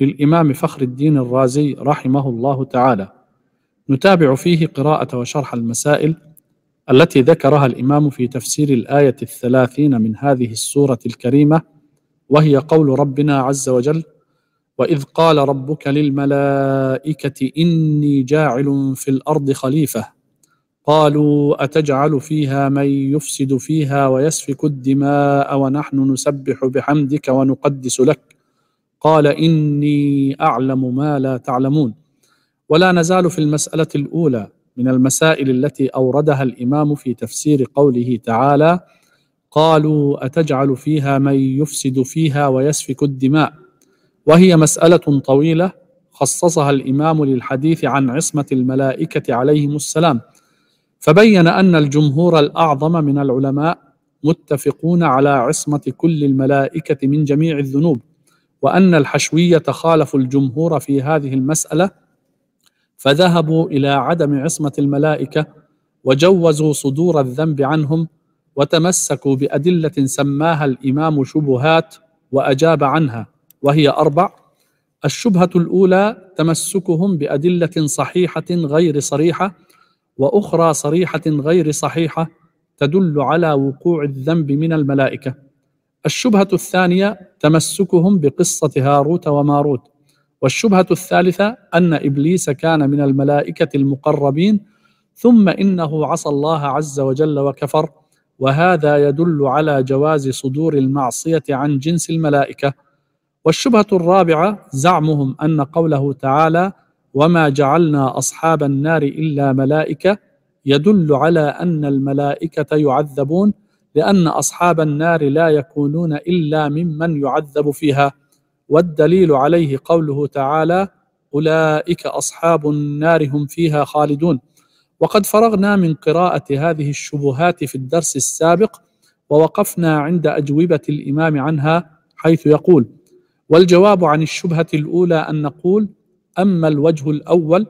للإمام فخر الدين الرازي رحمه الله تعالى نتابع فيه قراءة وشرح المسائل التي ذكرها الإمام في تفسير الآية الثلاثين من هذه السورة الكريمة وهي قول ربنا عز وجل وإذ قال ربك للملائكة إني جاعل في الأرض خليفة قالوا أتجعل فيها من يفسد فيها ويسفك الدماء ونحن نسبح بحمدك ونقدس لك قال اني اعلم ما لا تعلمون ولا نزال في المساله الاولى من المسائل التي اوردها الامام في تفسير قوله تعالى قالوا اتجعل فيها من يفسد فيها ويسفك الدماء وهي مساله طويله خصصها الامام للحديث عن عصمه الملائكه عليهم السلام فبين ان الجمهور الاعظم من العلماء متفقون على عصمه كل الملائكه من جميع الذنوب وأن الحشوية خالفوا الجمهور في هذه المسألة فذهبوا إلى عدم عصمة الملائكة وجوزوا صدور الذنب عنهم وتمسكوا بأدلة سماها الإمام شبهات وأجاب عنها وهي أربع الشبهة الأولى تمسكهم بأدلة صحيحة غير صريحة وأخرى صريحة غير صحيحة تدل على وقوع الذنب من الملائكه الشبهة الثانية تمسكهم بقصة هاروت وماروت والشبهة الثالثة أن إبليس كان من الملائكة المقربين ثم إنه عصى الله عز وجل وكفر وهذا يدل على جواز صدور المعصية عن جنس الملائكة والشبهة الرابعة زعمهم أن قوله تعالى وما جعلنا أصحاب النار إلا ملائكة يدل على أن الملائكة يعذبون لأن أصحاب النار لا يكونون إلا ممن يعذب فيها والدليل عليه قوله تعالى أولئك أصحاب النار هم فيها خالدون وقد فرغنا من قراءة هذه الشبهات في الدرس السابق ووقفنا عند أجوبة الإمام عنها حيث يقول والجواب عن الشبهة الأولى أن نقول أما الوجه الأول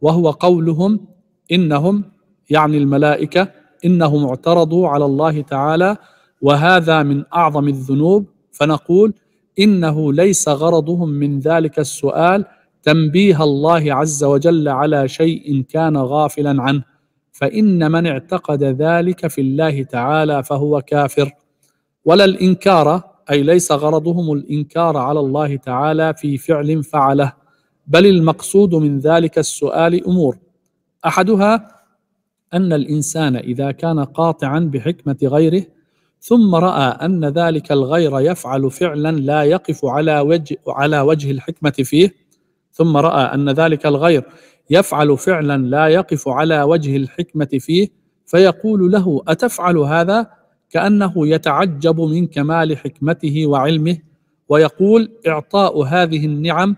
وهو قولهم إنهم يعني الملائكة انهم اعترضوا على الله تعالى وهذا من اعظم الذنوب فنقول انه ليس غرضهم من ذلك السؤال تنبيه الله عز وجل على شيء كان غافلا عنه فان من اعتقد ذلك في الله تعالى فهو كافر ولا الانكار اي ليس غرضهم الانكار على الله تعالى في فعل فعله بل المقصود من ذلك السؤال امور احدها أن الإنسان إذا كان قاطعا بحكمة غيره ثم رأى أن ذلك الغير يفعل فعلا لا يقف على وجه على وجه الحكمة فيه ثم رأى أن ذلك الغير يفعل فعلا لا يقف على وجه الحكمة فيه فيقول له أتفعل هذا كأنه يتعجب من كمال حكمته وعلمه ويقول إعطاء هذه النعم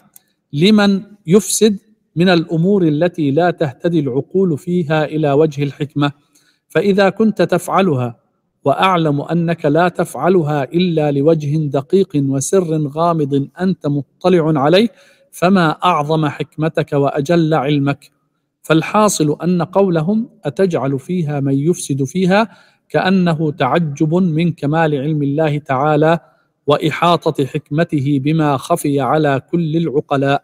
لمن يفسد من الامور التي لا تهتدي العقول فيها الى وجه الحكمه فاذا كنت تفعلها واعلم انك لا تفعلها الا لوجه دقيق وسر غامض انت مطلع عليه فما اعظم حكمتك واجل علمك فالحاصل ان قولهم اتجعل فيها من يفسد فيها كانه تعجب من كمال علم الله تعالى واحاطه حكمته بما خفي على كل العقلاء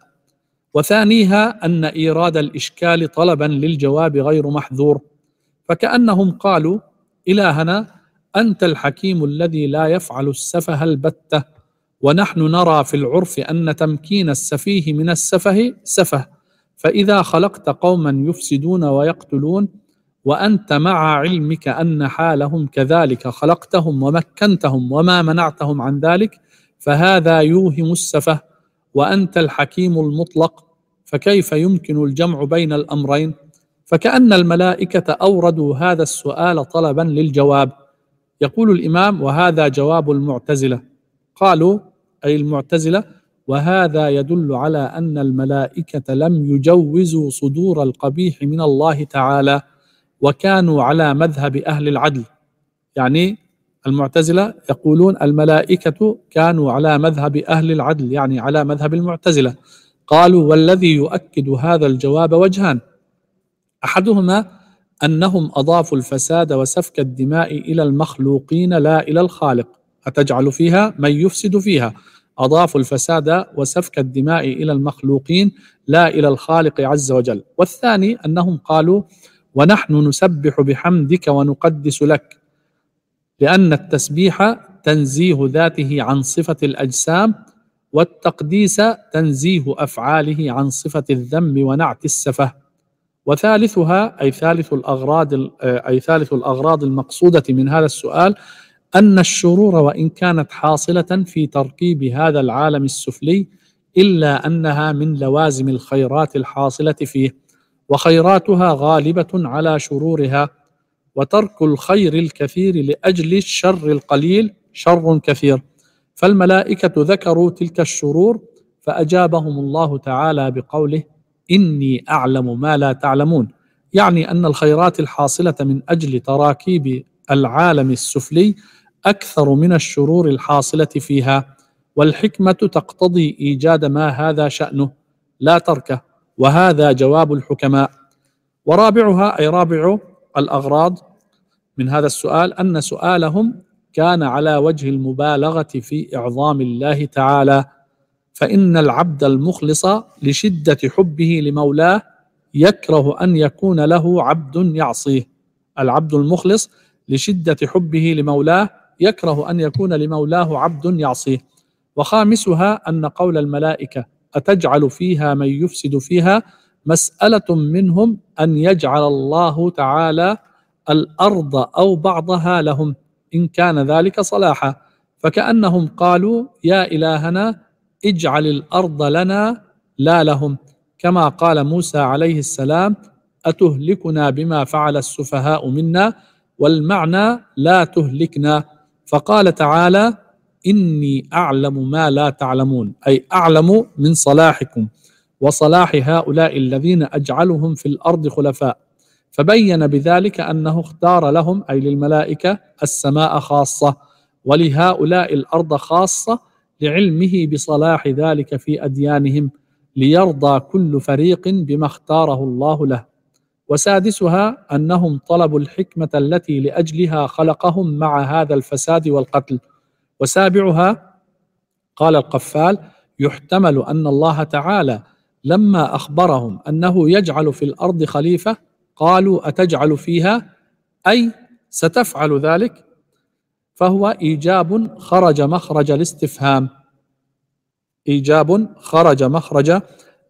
وثانيها أن إيراد الإشكال طلبا للجواب غير محذور فكأنهم قالوا إلهنا أنت الحكيم الذي لا يفعل السفه البتة ونحن نرى في العرف أن تمكين السفيه من السفه سفه فإذا خلقت قوما يفسدون ويقتلون وأنت مع علمك أن حالهم كذلك خلقتهم ومكنتهم وما منعتهم عن ذلك فهذا يوهم السفه وانت الحكيم المطلق فكيف يمكن الجمع بين الامرين فكان الملائكه اوردوا هذا السؤال طلبا للجواب يقول الامام وهذا جواب المعتزله قالوا اي المعتزله وهذا يدل على ان الملائكه لم يجوزوا صدور القبيح من الله تعالى وكانوا على مذهب اهل العدل يعني المعتزلة يقولون الملائكة كانوا على مذهب أهل العدل يعني على مذهب المعتزلة قالوا والذي يؤكد هذا الجواب وجهان أحدهما أنهم أضافوا الفساد وسفك الدماء إلى المخلوقين لا إلى الخالق أتجعل فيها من يفسد فيها أضافوا الفساد وسفك الدماء إلى المخلوقين لا إلى الخالق عز وجل والثاني أنهم قالوا ونحن نسبح بحمدك ونقدس لك لأن التسبيح تنزيه ذاته عن صفة الأجسام والتقديس تنزيه أفعاله عن صفة الذم ونعت السفه وثالثها أي ثالث الأغراض أي ثالث الأغراض المقصودة من هذا السؤال أن الشرور وإن كانت حاصلة في تركيب هذا العالم السفلي إلا أنها من لوازم الخيرات الحاصلة فيه وخيراتها غالبة على شرورها وترك الخير الكثير لاجل الشر القليل شر كثير فالملائكه ذكروا تلك الشرور فاجابهم الله تعالى بقوله اني اعلم ما لا تعلمون يعني ان الخيرات الحاصله من اجل تراكيب العالم السفلي اكثر من الشرور الحاصله فيها والحكمه تقتضي ايجاد ما هذا شانه لا تركه وهذا جواب الحكماء ورابعها اي رابع الأغراض من هذا السؤال أن سؤالهم كان على وجه المبالغة في إعظام الله تعالى فإن العبد المخلص لشدة حبه لمولاه يكره أن يكون له عبد يعصيه العبد المخلص لشدة حبه لمولاه يكره أن يكون لمولاه عبد يعصيه وخامسها أن قول الملائكة أتجعل فيها من يفسد فيها مسألة منهم أن يجعل الله تعالى الأرض أو بعضها لهم إن كان ذلك صلاحا فكأنهم قالوا يا إلهنا اجعل الأرض لنا لا لهم كما قال موسى عليه السلام أتهلكنا بما فعل السفهاء منا والمعنى لا تهلكنا فقال تعالى إني أعلم ما لا تعلمون أي أعلم من صلاحكم وصلاح هؤلاء الذين اجعلهم في الارض خلفاء فبين بذلك انه اختار لهم اي للملائكه السماء خاصه ولهؤلاء الارض خاصه لعلمه بصلاح ذلك في اديانهم ليرضى كل فريق بما اختاره الله له وسادسها انهم طلبوا الحكمه التي لاجلها خلقهم مع هذا الفساد والقتل وسابعها قال القفال يحتمل ان الله تعالى لما اخبرهم انه يجعل في الارض خليفه قالوا اتجعل فيها اي ستفعل ذلك فهو ايجاب خرج مخرج الاستفهام ايجاب خرج مخرج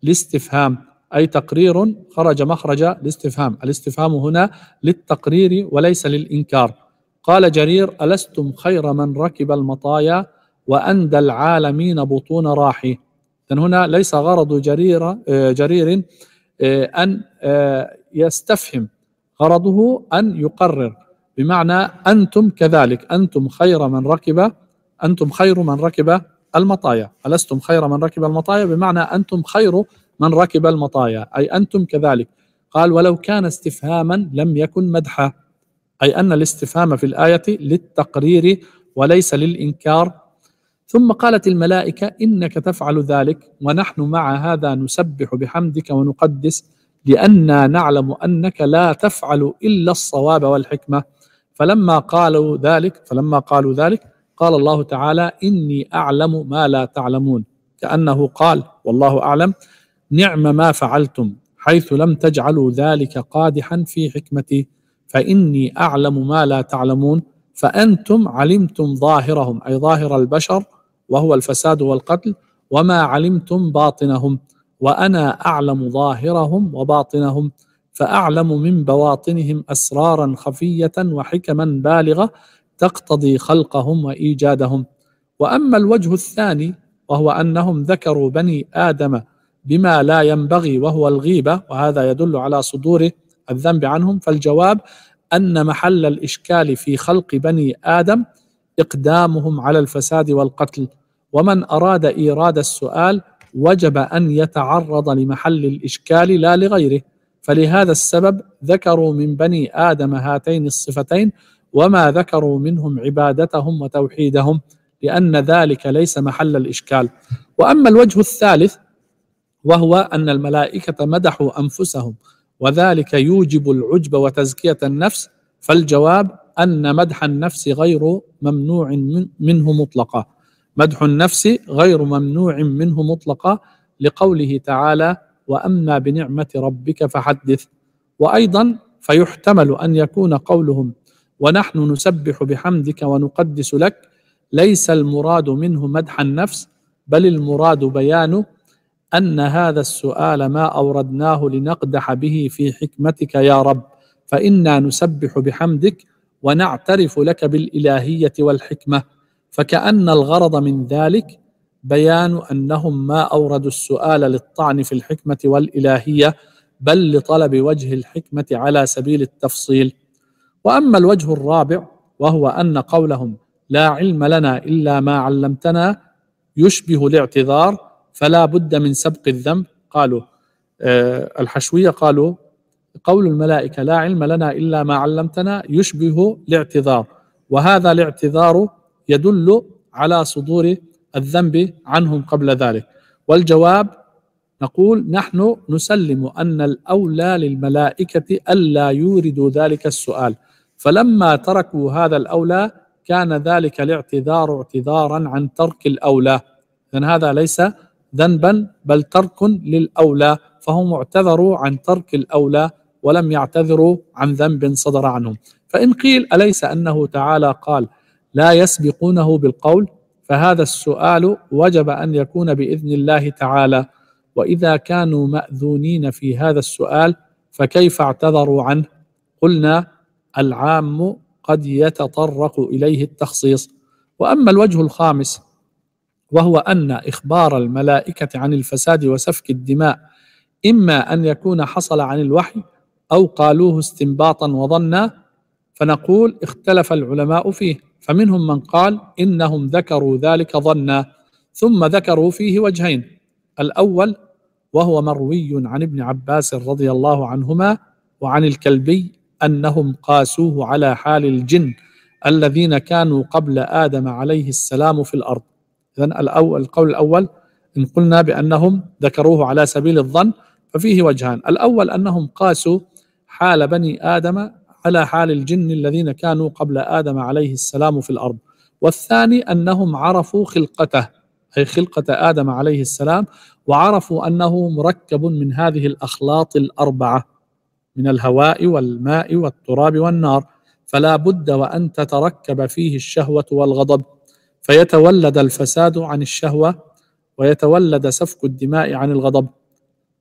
الاستفهام اي تقرير خرج مخرج الاستفهام الاستفهام هنا للتقرير وليس للانكار قال جرير الستم خير من ركب المطايا واندى العالمين بطون راحي إذن هنا ليس غرض جريرة آه، جرير آه، أن آه، يستفهم غرضه أن يقرر بمعنى أنتم كذلك أنتم خير من ركب أنتم خير من ركب المطايا ألستم خير من ركب المطايا بمعنى أنتم خير من ركب المطايا أي أنتم كذلك قال ولو كان استفهاما لم يكن مدحا أي أن الاستفهام في الآية للتقرير وليس للإنكار ثم قالت الملائكة إنك تفعل ذلك ونحن مع هذا نسبح بحمدك ونقدس لأننا نعلم أنك لا تفعل إلا الصواب والحكمة فلما قالوا ذلك فلما قالوا ذلك قال الله تعالى إني أعلم ما لا تعلمون كأنه قال والله أعلم نعم ما فعلتم حيث لم تجعلوا ذلك قادحا في حكمتي فإني أعلم ما لا تعلمون فأنتم علمتم ظاهرهم أي ظاهر البشر وهو الفساد والقتل وما علمتم باطنهم وأنا أعلم ظاهرهم وباطنهم فأعلم من بواطنهم أسرارا خفية وحكما بالغة تقتضي خلقهم وإيجادهم وأما الوجه الثاني وهو أنهم ذكروا بني آدم بما لا ينبغي وهو الغيبة وهذا يدل على صدور الذنب عنهم فالجواب ان محل الاشكال في خلق بني ادم اقدامهم على الفساد والقتل ومن اراد ايراد السؤال وجب ان يتعرض لمحل الاشكال لا لغيره فلهذا السبب ذكروا من بني ادم هاتين الصفتين وما ذكروا منهم عبادتهم وتوحيدهم لان ذلك ليس محل الاشكال واما الوجه الثالث وهو ان الملائكه مدحوا انفسهم وذلك يوجب العجب وتزكيه النفس فالجواب ان مدح النفس غير ممنوع منه مطلقا مدح النفس غير ممنوع منه مطلقا لقوله تعالى واما بنعمه ربك فحدث وايضا فيحتمل ان يكون قولهم ونحن نسبح بحمدك ونقدس لك ليس المراد منه مدح النفس بل المراد بيان ان هذا السؤال ما اوردناه لنقدح به في حكمتك يا رب فانا نسبح بحمدك ونعترف لك بالالهيه والحكمه فكان الغرض من ذلك بيان انهم ما اوردوا السؤال للطعن في الحكمه والالهيه بل لطلب وجه الحكمه على سبيل التفصيل واما الوجه الرابع وهو ان قولهم لا علم لنا الا ما علمتنا يشبه الاعتذار فلا بد من سبق الذنب قالوا آه، الحشوية قالوا قول الملائكة لا علم لنا إلا ما علمتنا يشبه الاعتذار وهذا الاعتذار يدل على صدور الذنب عنهم قبل ذلك والجواب نقول نحن نسلم أن الأولى للملائكة ألا يوردوا ذلك السؤال فلما تركوا هذا الأولى كان ذلك الاعتذار اعتذارا عن ترك الأولى لأن هذا ليس ذنبا بل ترك للأولى فهم اعتذروا عن ترك الأولى ولم يعتذروا عن ذنب صدر عنهم فإن قيل أليس أنه تعالى قال لا يسبقونه بالقول فهذا السؤال وجب أن يكون بإذن الله تعالى وإذا كانوا مأذونين في هذا السؤال فكيف اعتذروا عنه قلنا العام قد يتطرق إليه التخصيص وأما الوجه الخامس وهو ان اخبار الملائكه عن الفساد وسفك الدماء اما ان يكون حصل عن الوحي او قالوه استنباطا وظنا فنقول اختلف العلماء فيه فمنهم من قال انهم ذكروا ذلك ظنا ثم ذكروا فيه وجهين الاول وهو مروي عن ابن عباس رضي الله عنهما وعن الكلبي انهم قاسوه على حال الجن الذين كانوا قبل ادم عليه السلام في الارض إذا الأول القول الأول إن قلنا بأنهم ذكروه على سبيل الظن ففيه وجهان الأول أنهم قاسوا حال بني آدم على حال الجن الذين كانوا قبل آدم عليه السلام في الأرض والثاني أنهم عرفوا خلقته أي خلقة آدم عليه السلام وعرفوا أنه مركب من هذه الأخلاط الأربعة من الهواء والماء والتراب والنار فلا بد وأن تتركب فيه الشهوة والغضب فيتولد الفساد عن الشهوه ويتولد سفك الدماء عن الغضب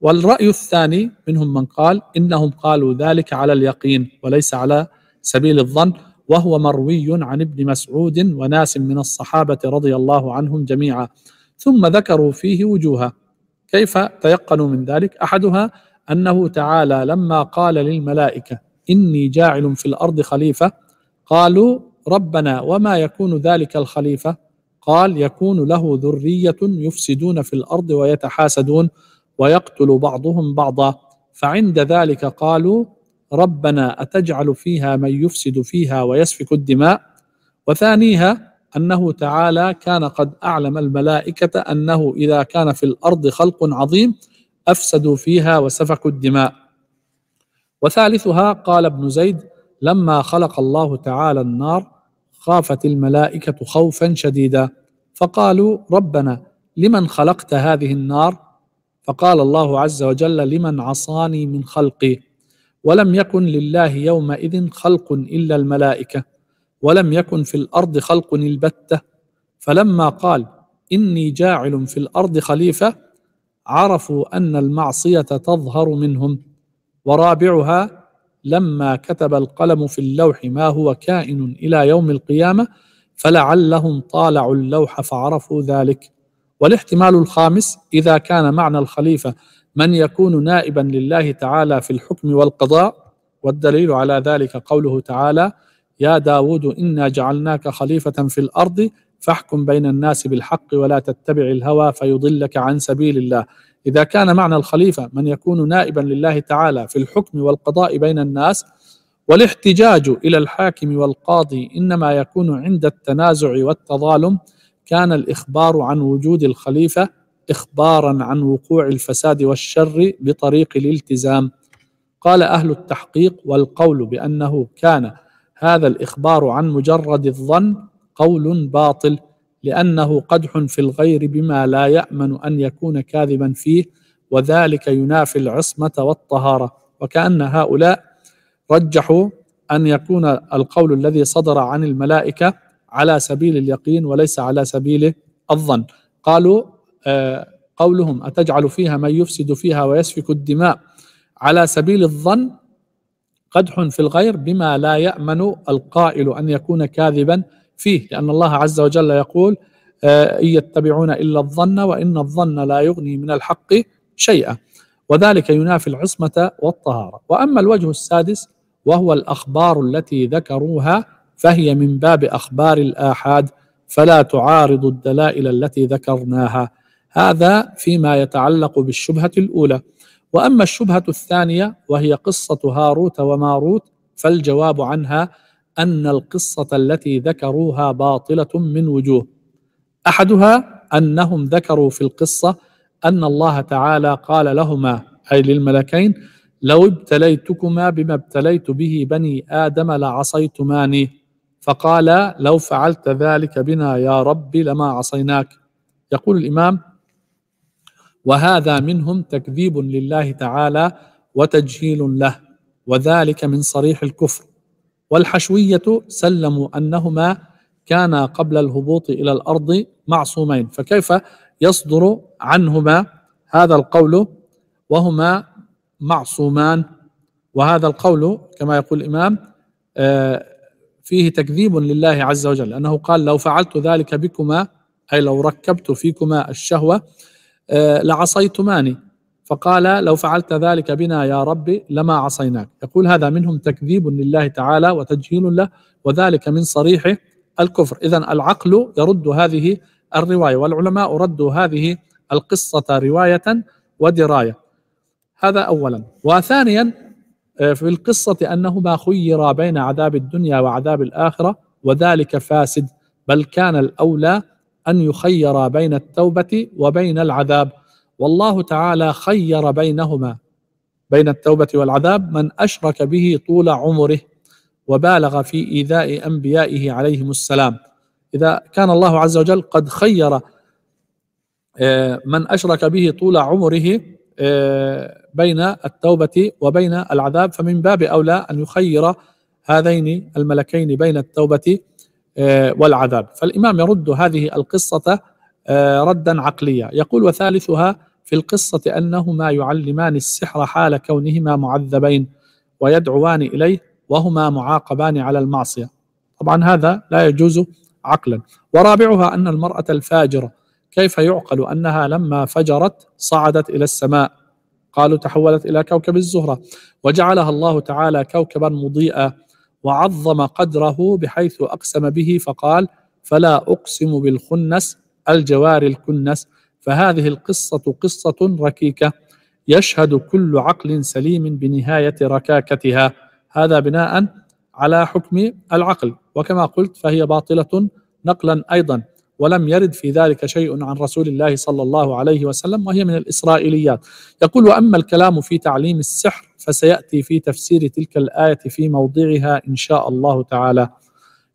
والراي الثاني منهم من قال انهم قالوا ذلك على اليقين وليس على سبيل الظن وهو مروي عن ابن مسعود وناس من الصحابه رضي الله عنهم جميعا ثم ذكروا فيه وجوها كيف تيقنوا من ذلك احدها انه تعالى لما قال للملائكه اني جاعل في الارض خليفه قالوا ربنا وما يكون ذلك الخليفه قال يكون له ذريه يفسدون في الارض ويتحاسدون ويقتل بعضهم بعضا فعند ذلك قالوا ربنا اتجعل فيها من يفسد فيها ويسفك الدماء وثانيها انه تعالى كان قد اعلم الملائكه انه اذا كان في الارض خلق عظيم افسدوا فيها وسفكوا الدماء وثالثها قال ابن زيد لما خلق الله تعالى النار خافت الملائكه خوفا شديدا فقالوا ربنا لمن خلقت هذه النار فقال الله عز وجل لمن عصاني من خلقي ولم يكن لله يومئذ خلق الا الملائكه ولم يكن في الارض خلق البته فلما قال اني جاعل في الارض خليفه عرفوا ان المعصيه تظهر منهم ورابعها لما كتب القلم في اللوح ما هو كائن الى يوم القيامه فلعلهم طالعوا اللوح فعرفوا ذلك والاحتمال الخامس اذا كان معنى الخليفه من يكون نائبا لله تعالى في الحكم والقضاء والدليل على ذلك قوله تعالى يا داود إنا جعلناك خليفة في الأرض فاحكم بين الناس بالحق ولا تتبع الهوى فيضلك عن سبيل الله إذا كان معنى الخليفة من يكون نائبا لله تعالى في الحكم والقضاء بين الناس والاحتجاج إلى الحاكم والقاضي إنما يكون عند التنازع والتظالم كان الإخبار عن وجود الخليفة إخبارا عن وقوع الفساد والشر بطريق الالتزام قال أهل التحقيق والقول بأنه كان هذا الإخبار عن مجرد الظن قول باطل لأنه قدح في الغير بما لا يأمن أن يكون كاذبا فيه وذلك ينافي العصمة والطهارة وكأن هؤلاء رجحوا أن يكون القول الذي صدر عن الملائكة على سبيل اليقين وليس على سبيل الظن قالوا آه، قولهم أتجعل فيها من يفسد فيها ويسفك الدماء على سبيل الظن قدح في الغير بما لا يأمن القائل أن يكون كاذبا فيه لأن الله عز وجل يقول آه، إن يتبعون إلا الظن وإن الظن لا يغني من الحق شيئا وذلك ينافي العصمة والطهارة وأما الوجه السادس وهو الأخبار التي ذكروها فهي من باب أخبار الآحاد فلا تعارض الدلائل التي ذكرناها هذا فيما يتعلق بالشبهة الأولى وأما الشبهة الثانية وهي قصة هاروت وماروت فالجواب عنها ان القصه التي ذكروها باطله من وجوه احدها انهم ذكروا في القصه ان الله تعالى قال لهما اي للملكين لو ابتليتكما بما ابتليت به بني ادم لعصيتماني فقال لو فعلت ذلك بنا يا رب لما عصيناك يقول الامام وهذا منهم تكذيب لله تعالى وتجهيل له وذلك من صريح الكفر والحشوية سلموا أنهما كانا قبل الهبوط إلى الأرض معصومين فكيف يصدر عنهما هذا القول وهما معصومان وهذا القول كما يقول الإمام آه، فيه تكذيب لله عز وجل لأنه قال لو فعلت ذلك بكما أي لو ركبت فيكما الشهوة آه، لعصيتماني فقال لو فعلت ذلك بنا يا رب لما عصيناك يقول هذا منهم تكذيب لله تعالى وتجهيل له وذلك من صريح الكفر إذا العقل يرد هذه الرواية والعلماء ردوا هذه القصة رواية ودراية هذا أولا وثانيا آه، في القصة أنهما خيرا بين عذاب الدنيا وعذاب الآخرة وذلك فاسد بل كان الأولى أن يخيرا بين التوبة وبين العذاب والله تعالى خير بينهما بين التوبة والعذاب من أشرك به طول عمره وبالغ في إيذاء أنبيائه عليهم السلام إذا كان الله عز وجل قد خير آه، من أشرك به طول عمره آه، بين التوبة وبين العذاب فمن باب أولى أن يخير هذين الملكين بين التوبة آه، والعذاب فالإمام يرد هذه القصة ردا عقليا يقول وثالثها في القصة أنهما يعلمان السحر حال كونهما معذبين ويدعوان إليه وهما معاقبان على المعصية طبعا هذا لا يجوز عقلا ورابعها أن المرأة الفاجرة كيف يعقل أنها لما فجرت صعدت إلى السماء قالوا تحولت إلى كوكب الزهرة وجعلها الله تعالى كوكبا مضيئا وعظم قدره بحيث أقسم به فقال فلا أقسم بالخنس الجوار الكنس فهذه القصة قصة ركيكة يشهد كل عقل سليم بنهاية ركاكتها هذا بناء على حكم العقل وكما قلت فهي باطلة نقلا أيضا ولم يرد في ذلك شيء عن رسول الله صلى الله عليه وسلم وهي من الإسرائيليات يقول وأما الكلام في تعليم السحر فسيأتي في تفسير تلك الآية في موضعها إن شاء الله تعالى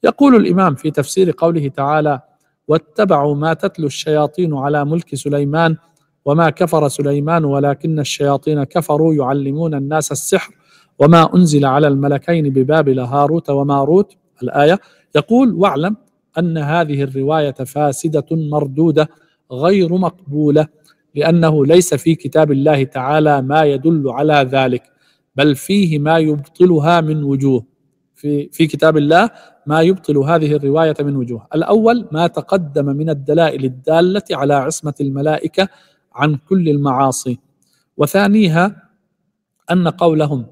يقول الإمام في تفسير قوله تعالى واتبعوا ما تتلو الشياطين على ملك سليمان وما كفر سليمان ولكن الشياطين كفروا يعلمون الناس السحر وما انزل على الملكين ببابل هاروت وماروت الايه يقول واعلم ان هذه الروايه فاسده مردوده غير مقبوله لانه ليس في كتاب الله تعالى ما يدل على ذلك بل فيه ما يبطلها من وجوه في في كتاب الله ما يبطل هذه الروايه من وجوه، الاول ما تقدم من الدلائل الداله على عصمه الملائكه عن كل المعاصي، وثانيها ان قولهم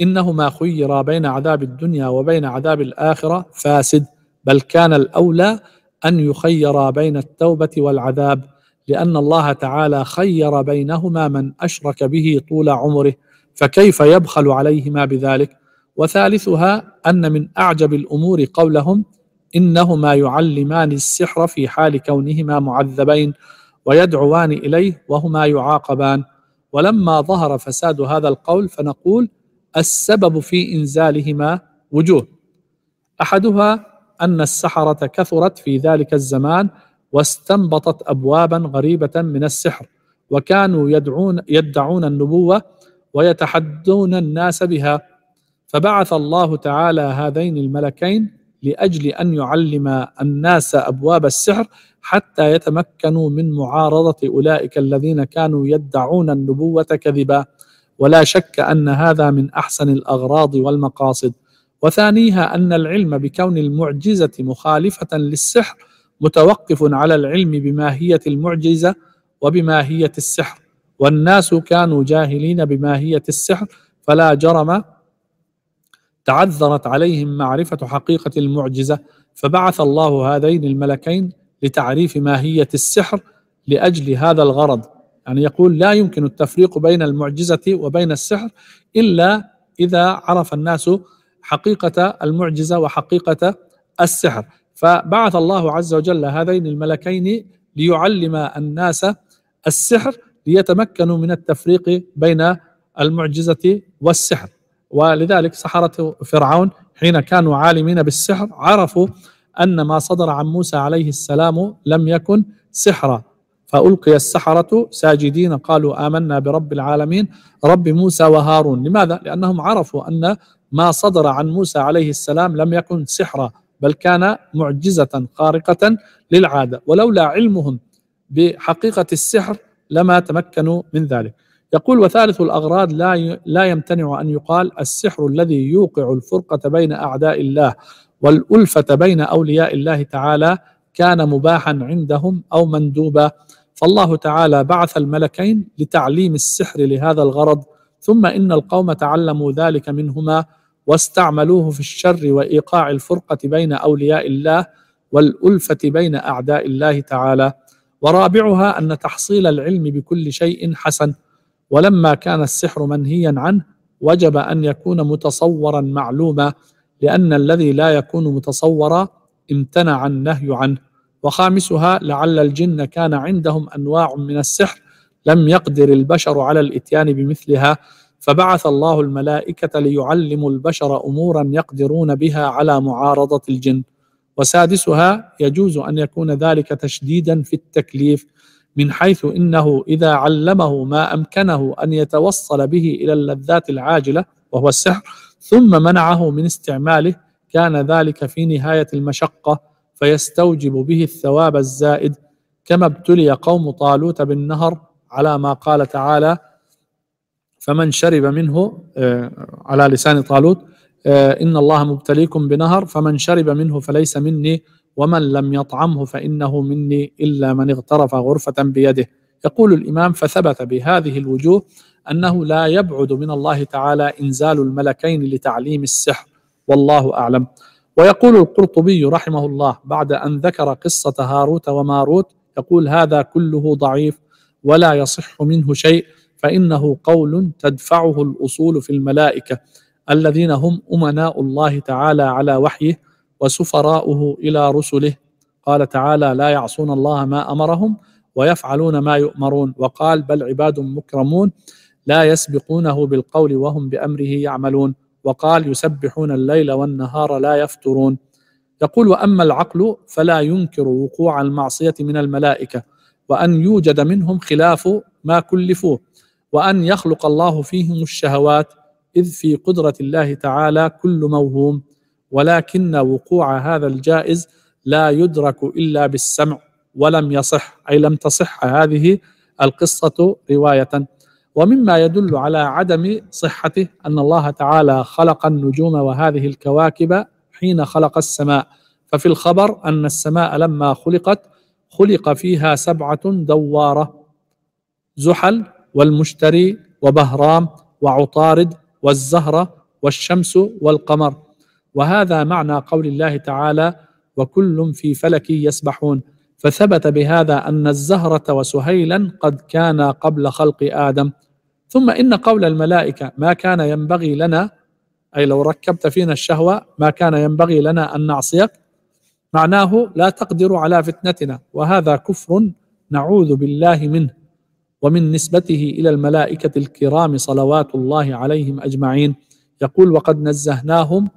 انهما خيرا بين عذاب الدنيا وبين عذاب الاخره فاسد، بل كان الاولى ان يخيرا بين التوبه والعذاب، لان الله تعالى خير بينهما من اشرك به طول عمره، فكيف يبخل عليهما بذلك؟ وثالثها أن من أعجب الأمور قولهم إنهما يعلمان السحر في حال كونهما معذبين ويدعوان إليه وهما يعاقبان ولما ظهر فساد هذا القول فنقول السبب في إنزالهما وجوه أحدها أن السحرة كثرت في ذلك الزمان واستنبطت أبوابا غريبة من السحر وكانوا يدعون يدعون النبوة ويتحدون الناس بها فبعث الله تعالى هذين الملكين لاجل ان يعلم الناس ابواب السحر حتى يتمكنوا من معارضه اولئك الذين كانوا يدعون النبوه كذبا ولا شك ان هذا من احسن الاغراض والمقاصد وثانيها ان العلم بكون المعجزه مخالفه للسحر متوقف على العلم بماهيه المعجزه وبماهيه السحر والناس كانوا جاهلين بماهيه السحر فلا جرم تعذرت عليهم معرفه حقيقه المعجزه فبعث الله هذين الملكين لتعريف ماهيه السحر لاجل هذا الغرض يعني يقول لا يمكن التفريق بين المعجزه وبين السحر الا اذا عرف الناس حقيقه المعجزه وحقيقه السحر فبعث الله عز وجل هذين الملكين ليعلم الناس السحر ليتمكنوا من التفريق بين المعجزه والسحر ولذلك سحرة فرعون حين كانوا عالمين بالسحر عرفوا أن ما صدر عن موسى عليه السلام لم يكن سحرا فألقي السحرة ساجدين قالوا آمنا برب العالمين رب موسى وهارون لماذا؟ لأنهم عرفوا أن ما صدر عن موسى عليه السلام لم يكن سحرا بل كان معجزة خارقة للعادة ولولا علمهم بحقيقة السحر لما تمكنوا من ذلك يقول وثالث الأغراض لا لا يمتنع أن يقال السحر الذي يوقع الفرقة بين أعداء الله والألفة بين أولياء الله تعالى كان مباحا عندهم أو مندوبا فالله تعالى بعث الملكين لتعليم السحر لهذا الغرض ثم إن القوم تعلموا ذلك منهما واستعملوه في الشر وإيقاع الفرقة بين أولياء الله والألفة بين أعداء الله تعالى ورابعها أن تحصيل العلم بكل شيء حسن ولما كان السحر منهيا عنه وجب ان يكون متصورا معلوما لان الذي لا يكون متصورا امتنع النهي عنه وخامسها لعل الجن كان عندهم انواع من السحر لم يقدر البشر على الاتيان بمثلها فبعث الله الملائكه ليعلموا البشر امورا يقدرون بها على معارضه الجن وسادسها يجوز ان يكون ذلك تشديدا في التكليف من حيث انه اذا علمه ما امكنه ان يتوصل به الى اللذات العاجله وهو السحر ثم منعه من استعماله كان ذلك في نهايه المشقه فيستوجب به الثواب الزائد كما ابتلي قوم طالوت بالنهر على ما قال تعالى فمن شرب منه آه، على لسان طالوت آه، ان الله مبتليكم بنهر فمن شرب منه فليس مني ومن لم يطعمه فانه مني الا من اغترف غرفه بيده يقول الامام فثبت بهذه الوجوه انه لا يبعد من الله تعالى انزال الملكين لتعليم السحر والله اعلم ويقول القرطبي رحمه الله بعد ان ذكر قصه هاروت وماروت يقول هذا كله ضعيف ولا يصح منه شيء فانه قول تدفعه الاصول في الملائكه الذين هم امناء الله تعالى على وحيه وسفراؤه الى رسله قال تعالى لا يعصون الله ما امرهم ويفعلون ما يؤمرون وقال بل عباد مكرمون لا يسبقونه بالقول وهم بامره يعملون وقال يسبحون الليل والنهار لا يفترون يقول واما العقل فلا ينكر وقوع المعصيه من الملائكه وان يوجد منهم خلاف ما كلفوه وان يخلق الله فيهم الشهوات اذ في قدره الله تعالى كل موهوم ولكن وقوع هذا الجائز لا يدرك الا بالسمع ولم يصح اي لم تصح هذه القصه روايه ومما يدل على عدم صحته ان الله تعالى خلق النجوم وهذه الكواكب حين خلق السماء ففي الخبر ان السماء لما خلقت خلق فيها سبعه دواره زحل والمشتري وبهرام وعطارد والزهره والشمس والقمر وهذا معنى قول الله تعالى وكل في فلك يسبحون فثبت بهذا ان الزهره وسهيلا قد كانا قبل خلق ادم ثم ان قول الملائكه ما كان ينبغي لنا اي لو ركبت فينا الشهوه ما كان ينبغي لنا ان نعصيك معناه لا تقدر على فتنتنا وهذا كفر نعوذ بالله منه ومن نسبته الى الملائكه الكرام صلوات الله عليهم اجمعين يقول وقد نزهناهم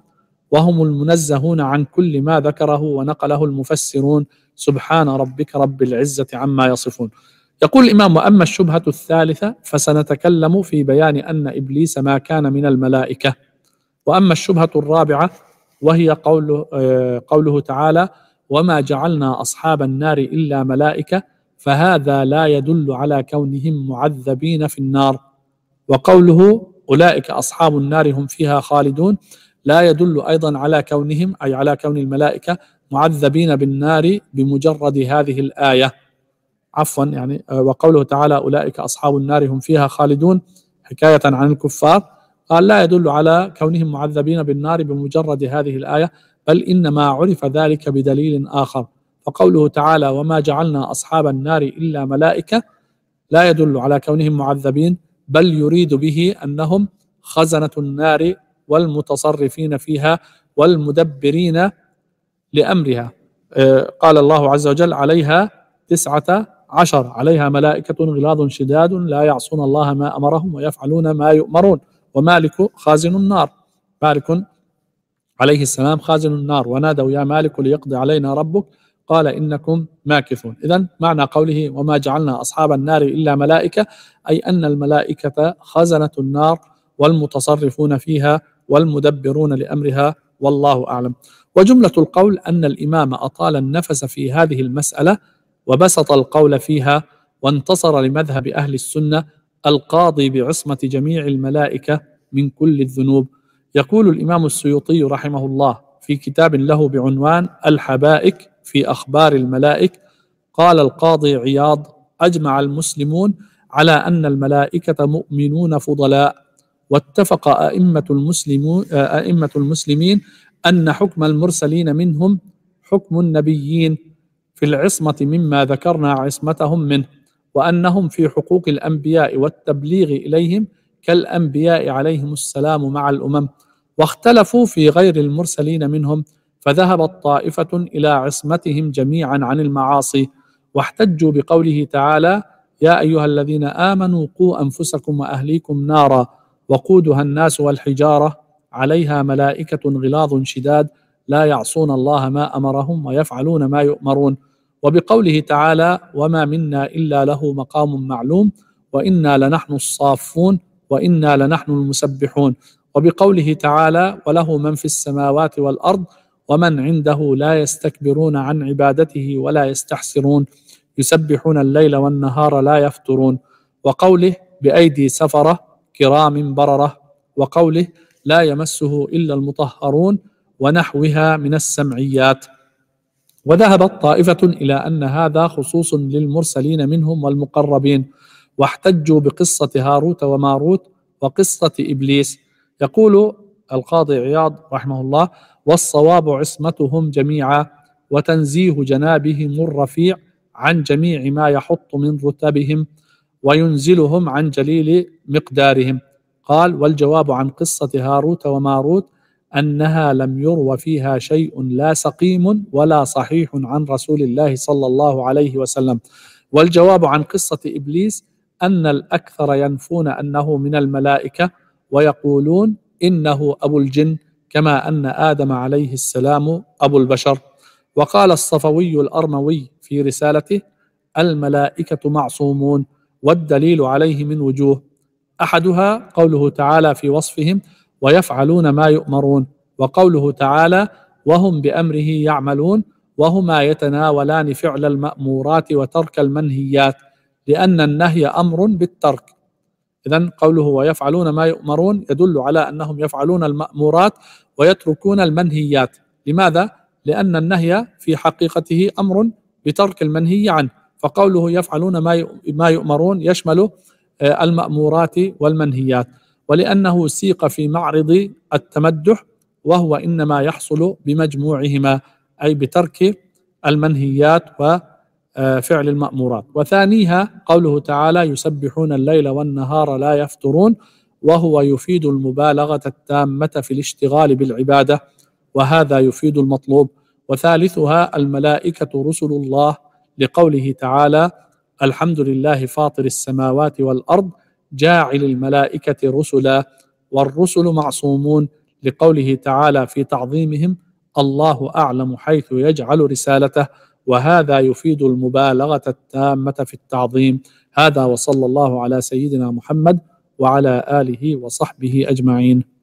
وهم المنزهون عن كل ما ذكره ونقله المفسرون سبحان ربك رب العزه عما يصفون يقول الامام واما الشبهه الثالثه فسنتكلم في بيان ان ابليس ما كان من الملائكه واما الشبهه الرابعه وهي قوله آه، قوله تعالى وما جعلنا اصحاب النار الا ملائكه فهذا لا يدل على كونهم معذبين في النار وقوله اولئك اصحاب النار هم فيها خالدون لا يدل أيضا على كونهم أي على كون الملائكة معذبين بالنار بمجرد هذه الآية عفوا يعني آه، وقوله تعالى أولئك أصحاب النار هم فيها خالدون حكاية عن الكفار قال لا يدل على كونهم معذبين بالنار بمجرد هذه الآية بل إنما عرف ذلك بدليل آخر فقوله تعالى وما جعلنا أصحاب النار إلا ملائكة لا يدل على كونهم معذبين بل يريد به أنهم خزنة النار والمتصرفين فيها والمدبرين لأمرها آه، قال الله عز وجل عليها تسعة عشر عليها ملائكة غلاظ شداد لا يعصون الله ما أمرهم ويفعلون ما يؤمرون ومالك خازن النار مالك عليه السلام خازن النار ونادوا يا مالك ليقضي علينا ربك قال إنكم ماكثون إذا معنى قوله وما جعلنا أصحاب النار إلا ملائكة أي أن الملائكة خزنة النار والمتصرفون فيها والمدبرون لأمرها والله أعلم وجملة القول أن الإمام أطال النفس في هذه المسألة وبسط القول فيها وانتصر لمذهب أهل السنة القاضي بعصمة جميع الملائكة من كل الذنوب يقول الإمام السيوطي رحمه الله في كتاب له بعنوان الحبائك في أخبار الملائك قال القاضي عياض أجمع المسلمون على أن الملائكة مؤمنون فضلاء واتفق أئمة المسلمون أئمة المسلمين أن حكم المرسلين منهم حكم النبيين في العصمة مما ذكرنا عصمتهم منه وأنهم في حقوق الأنبياء والتبليغ إليهم كالأنبياء عليهم السلام مع الأمم واختلفوا في غير المرسلين منهم فذهبت طائفة إلى عصمتهم جميعا عن المعاصي واحتجوا بقوله تعالى يا أيها الذين آمنوا قوا أنفسكم وأهليكم نارا وقودها الناس والحجاره عليها ملائكه غلاظ شداد لا يعصون الله ما امرهم ويفعلون ما يؤمرون وبقوله تعالى وما منا الا له مقام معلوم وانا لنحن الصافون وانا لنحن المسبحون وبقوله تعالى وله من في السماوات والارض ومن عنده لا يستكبرون عن عبادته ولا يستحسرون يسبحون الليل والنهار لا يفترون وقوله بايدي سفره كرام بررة وقوله لا يمسه إلا المطهرون ونحوها من السمعيات وذهبت طائفة إلى أن هذا خصوص للمرسلين منهم والمقربين واحتجوا بقصة هاروت وماروت وقصة إبليس يقول القاضي عياض رحمه الله والصواب عصمتهم جميعا وتنزيه جنابهم الرفيع عن جميع ما يحط من رتبهم وينزلهم عن جليل مقدارهم قال والجواب عن قصة هاروت وماروت أنها لم يروى فيها شيء لا سقيم ولا صحيح عن رسول الله صلى الله عليه وسلم والجواب عن قصة إبليس أن الأكثر ينفون أنه من الملائكة ويقولون إنه أبو الجن كما أن آدم عليه السلام أبو البشر وقال الصفوي الأرموي في رسالته الملائكة معصومون والدليل عليه من وجوه احدها قوله تعالى في وصفهم ويفعلون ما يؤمرون وقوله تعالى وهم بامره يعملون وهما يتناولان فعل المامورات وترك المنهيات لان النهي امر بالترك اذا قوله ويفعلون ما يؤمرون يدل على انهم يفعلون المامورات ويتركون المنهيات لماذا لان النهي في حقيقته امر بترك المنهي عنه فقوله يفعلون ما ما يؤمرون يشمل آه، المأمورات والمنهيات ولأنه سيق في معرض التمدح وهو إنما يحصل بمجموعهما أي بترك المنهيات وفعل آه، المأمورات وثانيها قوله تعالى يسبحون الليل والنهار لا يفترون وهو يفيد المبالغة التامة في الاشتغال بالعبادة وهذا يفيد المطلوب وثالثها الملائكة رسل الله لقوله تعالى الحمد لله فاطر السماوات والارض جاعل الملائكه رسلا والرسل معصومون لقوله تعالى في تعظيمهم الله اعلم حيث يجعل رسالته وهذا يفيد المبالغه التامه في التعظيم هذا وصلى الله على سيدنا محمد وعلى اله وصحبه اجمعين